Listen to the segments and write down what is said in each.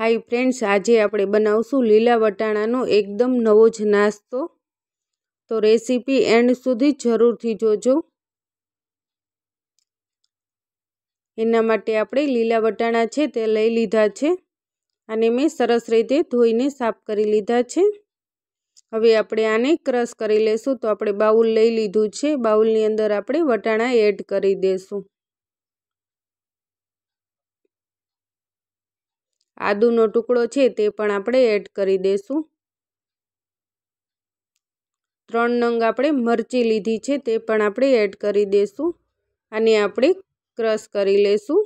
hi friends આજે આપણે બનાવશું લીલા વટાણાનો એકદમ નવો જ નાસ્તો તો રેસીપી એન્ડ સુધી જરૂરથી જોજો એના માટે આપણે લીલા વટાણા છે તે લઈ લીધા છે અને મેં સરસ રીતે ધોઈને સાફ કરી લીધા છે હવે આપણે આને ક્રશ કરી લેશું તો આપણે બાઉલ લઈ લીધું છે બાઉલની અંદર આપણે વટાણા એડ કરી દઈશું આદુનો ટુકડો છે તે પણ આપણે એડ કરી દઈશું ત્રણ નંગ આપણે મરચી લીધી છે તે પણ આપણે એડ કરી દઈશું અને આપણે ક્રશ કરી લઈશું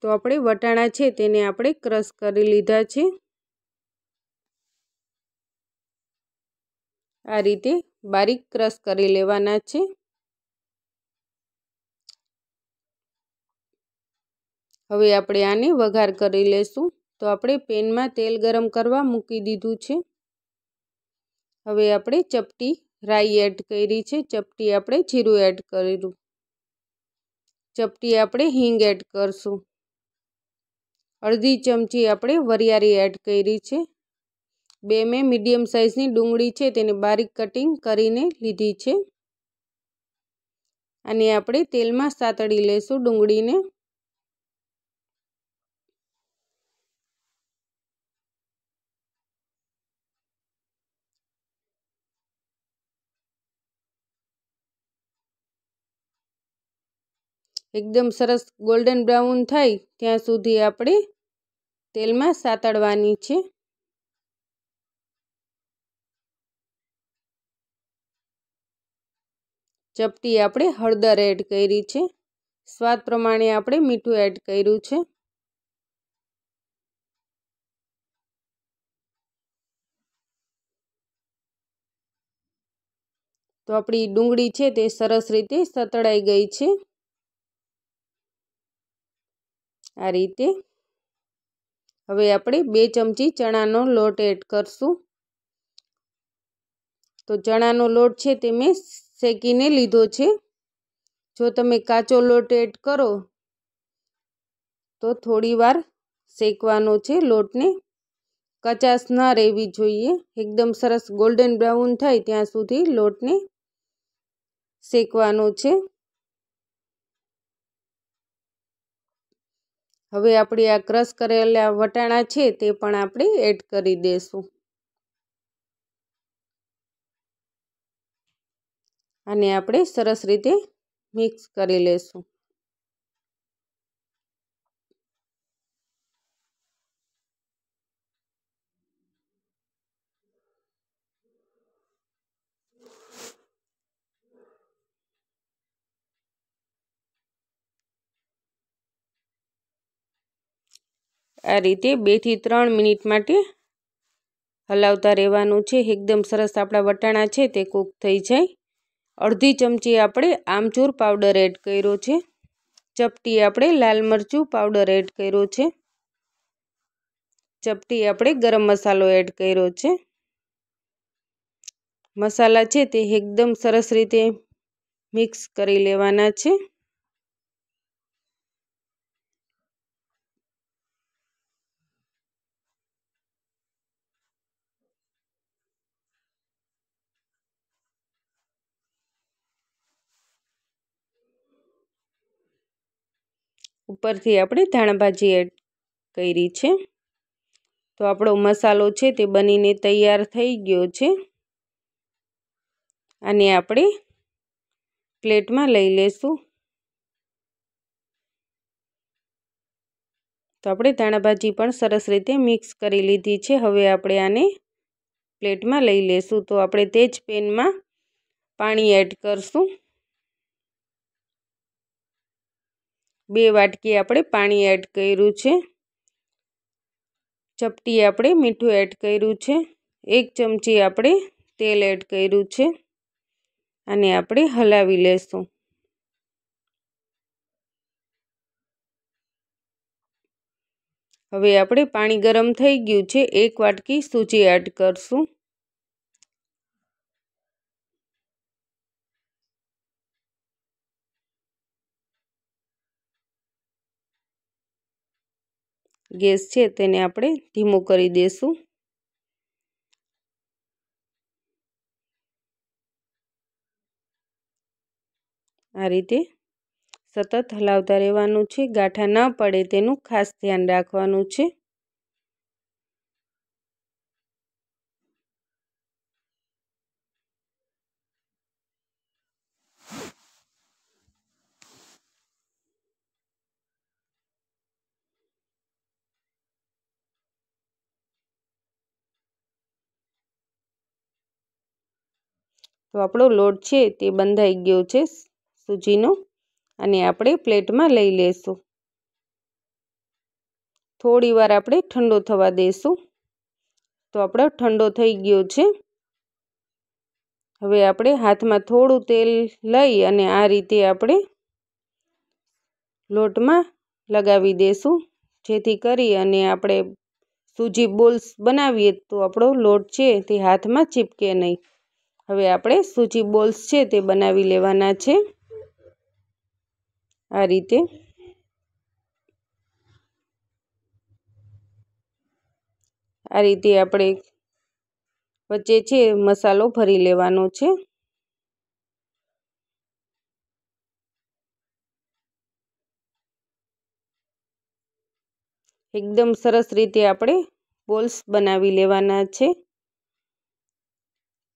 તો આપણે વટાણા છે તેને આપણે ક્રશ કરી લીધા છે આ રીતે બારીક ક્રશ કરી લેવાના છે હવે આપણે આને વઘાર કરી લેશું તો આપણે પેનમાં તેલ ગરમ કરવા મૂકી દીધું છે હવે આપણે ચપટી રાઈ એડ કરી છે ચપટી આપણે જીરું એડ કર્યું ચપટી આપણે હિંગ એડ કરશું અડધી ચમચી આપણે વરિયાળી એડ કરી છે બે મેં મીડિયમ સાઇઝની ડુંગળી છે તેને બારીક કટિંગ કરીને લીધી છે અને આપણે તેલમાં સાતડી લેશું ડુંગળીને એકદમ સરસ ગોલ્ડન બ્રાઉન થાય ત્યાં સુધી આપણે તેલમાં સાતડવાની છે ચપટી આપણે હળદર એડ કરી છે સ્વાદ પ્રમાણે આપણે મીઠું એડ કર્યું છે તો આપણી ડુંગળી છે તે સરસ રીતે સતળાઈ ગઈ છે આ રીતે હવે આપણે બે ચમચી ચણાનો લોટ એડ કરશું તો ચણાનો લોટ છે તે મેં શેકીને લીધો છે જો તમે કાચો લોટ એડ કરો તો થોડી વાર શેકવાનો છે લોટને કચાસ ન રહેવી જોઈએ એકદમ સરસ ગોલ્ડન બ્રાઉન થાય ત્યાં સુધી લોટને શેકવાનો છે હવે આપણે આ ક્રશ કરેલા વટાણા છે તે પણ આપણે એડ કરી દેશું અને આપણે સરસ રીતે મિક્સ કરી લેશું આ રીતે બેથી ત્રણ મિનિટ માટે હલાવતા રહેવાનું છે એકદમ સરસ આપણા વટાણા છે તે કૂક થઈ જાય અડધી ચમચી આપણે આમચૂર પાવડર એડ કર્યો છે ચપટી આપણે લાલ મરચું પાવડર એડ કર્યો છે ચપટી આપણે ગરમ મસાલો એડ કર્યો છે મસાલા છે તે એકદમ સરસ રીતે મિક્સ કરી લેવાના છે ઉપરથી આપણે ધાણાભાજી એડ કરી છે તો આપણો મસાલો છે તે બનીને તૈયાર થઈ ગયો છે આને આપણે પ્લેટમાં લઈ લેશું તો આપણે ધાણાભાજી પણ સરસ રીતે મિક્સ કરી લીધી છે હવે આપણે આને પ્લેટમાં લઈ લેશું તો આપણે તે જ પેનમાં પાણી એડ કરશું બે વાટકી આપણે પાણી એડ કર્યું છે ચપટી આપણે મીઠું એડ કર્યું છે એક ચમચી આપણે તેલ એડ કર્યું છે અને આપણે હલાવી લેશું હવે આપણે પાણી ગરમ થઈ ગયું છે એક વાટકી સૂચી એડ કરશું ગેસ છે તેને આપણે ધીમો કરી દઈશું આ રીતે સતત હલાવતા રહેવાનું છે ગાંઠા ન પડે તેનું ખાસ ધ્યાન રાખવાનું છે તો આપણો લોટ છે તે બંધાઈ ગયો છે સૂજીનો અને આપણે પ્લેટમાં લઈ લેશું થોડી વાર આપણે ઠંડો થવા દઈશું તો આપણો ઠંડો થઈ ગયો છે હવે આપણે હાથમાં થોડું તેલ લઈ અને આ રીતે આપણે લોટમાં લગાવી દેશું જેથી કરી અને આપણે સૂજી બોલ્સ બનાવીએ તો આપણો લોટ છે તે હાથમાં ચીપકે નહીં હવે આપણે સૂજી બોલ્સ છે તે બનાવી લેવાના છે આ રીતે આ રીતે આપણે વચ્ચે છે મસાલો ભરી લેવાનો છે એકદમ સરસ રીતે આપણે બોલ્સ બનાવી લેવાના છે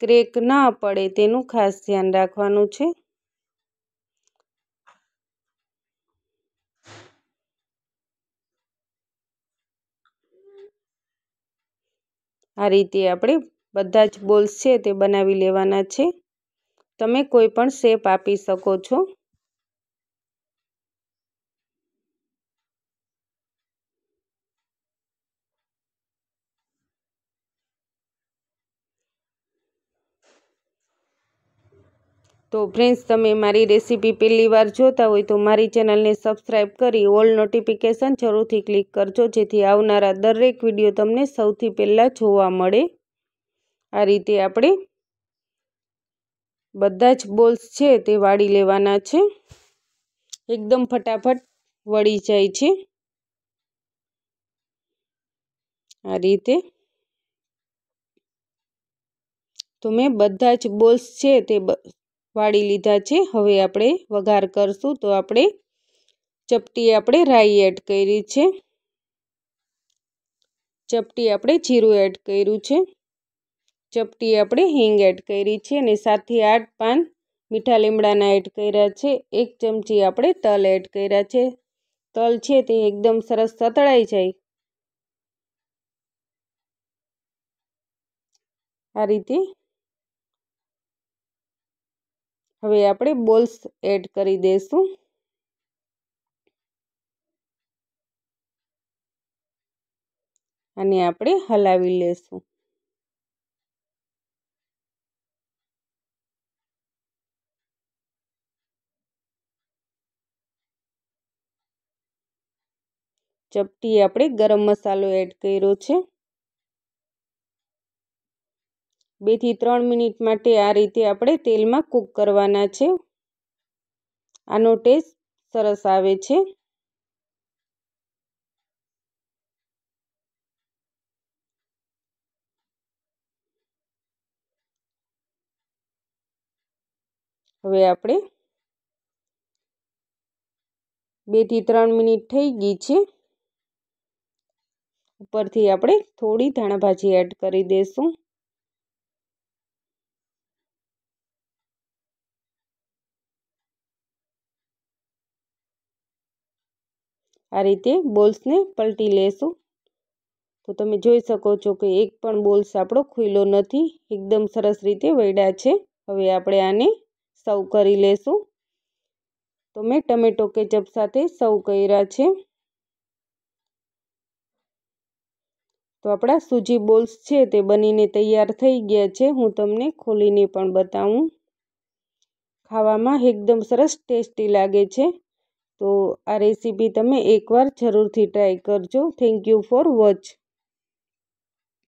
ક્રેક ના પડે તેનું ખાસ ધ્યાન રાખવાનું છે આ રીતે આપણે બધા જ બોલ્સ છે તે બનાવી લેવાના છે તમે કોઈ પણ શેપ આપી શકો છો તો ફ્રેન્ડ્સ તમે મારી રેસીપી પહેલી વાર જોતા હોય તો મારી ચેનલને સબસ્ક્રાઈબ કરી ઓલ નોટિફિકેશન જરૂરથી ક્લિક કરજો જેથી આવનારા દરેક વિડીયો તમને સૌથી પહેલાં જોવા મળે આ રીતે આપણે બધા જ બોલ્સ છે તે વાળી લેવાના છે એકદમ ફટાફટ વળી જાય છે આ રીતે તો મેં બધા જ બોલ્સ છે તે વાળી લીધા છે હવે આપણે વઘાર કરશું તો આપણે ચપટી આપણે રાઈ એડ કરી છે ચપટી આપણે જીરું એડ કર્યું છે ચપટી આપણે હિંગ એડ કરી છે અને સાતથી આઠ પાન મીઠા લીમડાના એડ કર્યા છે એક ચમચી આપણે તલ એડ કર્યા છે તલ છે તે એકદમ સરસ સતળાઈ જાય આ રીતે હવે આપણે બોલ્સ એડ કરી દઈશું અને આપણે હલાવી લેશું ચપટી આપણે ગરમ મસાલો એડ કર્યો છે બેથી ત્રણ મિનિટ માટે આ રીતે આપણે તેલમાં કૂક કરવાના છે આનો ટેસ્ટ સરસ આવે છે હવે આપણે બે થી ત્રણ મિનિટ થઈ ગઈ છે ઉપરથી આપણે થોડી ધાણાભાજી એડ કરી દઈશું આ રીતે બોલ્સને પલટી લેશું તો તમે જોઈ શકો છો કે એક પણ બોલ્સ આપણો ખુલ્લો નથી એકદમ સરસ રીતે વૈડા છે હવે આપણે આને સવ કરી લેશું તો મેં ટમેટો કેચઅપ સાથે સર્વ કર્યા છે તો આપણા સૂજી બોલ્સ છે તે બનીને તૈયાર થઈ ગયા છે હું તમને ખોલીને પણ બતાવું ખાવામાં એકદમ સરસ ટેસ્ટી લાગે છે તો આ રેસીપી તમે એકવાર જરૂરથી ટ્રાય કરજો થેન્ક યુ ફોર વોચ